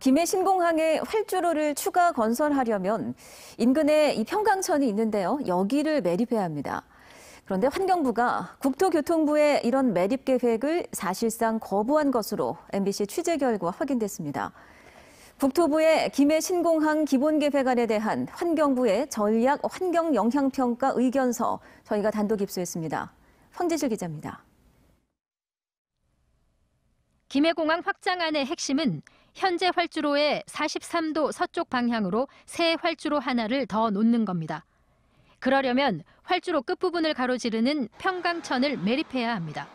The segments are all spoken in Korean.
김해 신공항에 활주로를 추가 건설하려면 인근에 이 평강천이 있는데요. 여기를 매립해야 합니다. 그런데 환경부가 국토교통부의 이런 매립 계획을 사실상 거부한 것으로 MBC 취재 결과 확인됐습니다. 국토부의 김해 신공항 기본계획안에 대한 환경부의 전략 환경 영향평가 의견서 저희가 단독 입수했습니다. 황재실 기자입니다. 김해공항 확장안의 핵심은 현재 활주로의 43도 서쪽 방향으로 새 활주로 하나를 더 놓는 겁니다. 그러려면 활주로 끝부분을 가로지르는 평강천을 매립해야 합니다.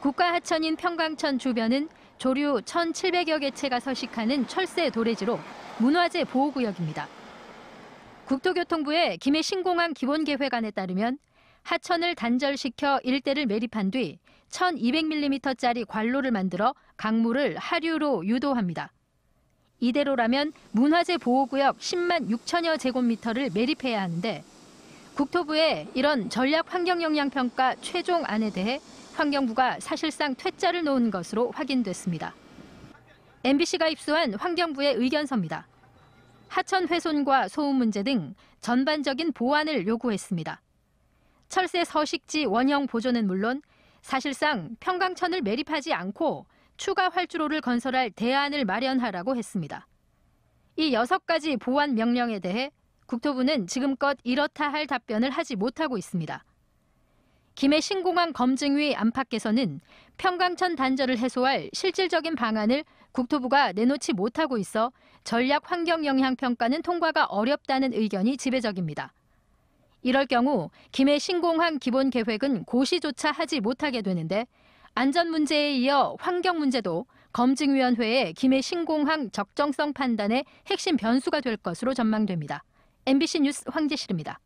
국가 하천인 평강천 주변은 조류 1,700여 개체가 서식하는 철새 도래지로 문화재 보호구역입니다. 국토교통부의 김해 신공항 기본계획안에 따르면 하천을 단절시켜 일대를 매립한 뒤 1200mm짜리 관로를 만들어 강물을 하류로 유도합니다. 이대로라면 문화재 보호구역 10만 6천여 제곱미터를 매립해야 하는데 국토부의 이런 전략 환경 영향 평가 최종 안에 대해 환경부가 사실상 퇴짜를 놓은 것으로 확인됐습니다. MBC가 입수한 환경부의 의견서입니다. 하천 훼손과 소음 문제 등 전반적인 보완을 요구했습니다. 철새 서식지 원형 보존은 물론 사실상 평강천을 매립하지 않고 추가 활주로를 건설할 대안을 마련하라고 했습니다. 이 여섯 가지 보완 명령에 대해 국토부는 지금껏 이렇다 할 답변을 하지 못하고 있습니다. 김해 신공항 검증위 안팎에서는 평강천 단절을 해소할 실질적인 방안을 국토부가 내놓지 못하고 있어 전략 환경 영향 평가는 통과가 어렵다는 의견이 지배적입니다. 이럴 경우 김해 신공항 기본 계획은 고시조차 하지 못하게 되는데 안전 문제에 이어 환경 문제도 검증위원회의 김해 신공항 적정성 판단의 핵심 변수가 될 것으로 전망됩니다. MBC 뉴스 황재실입니다.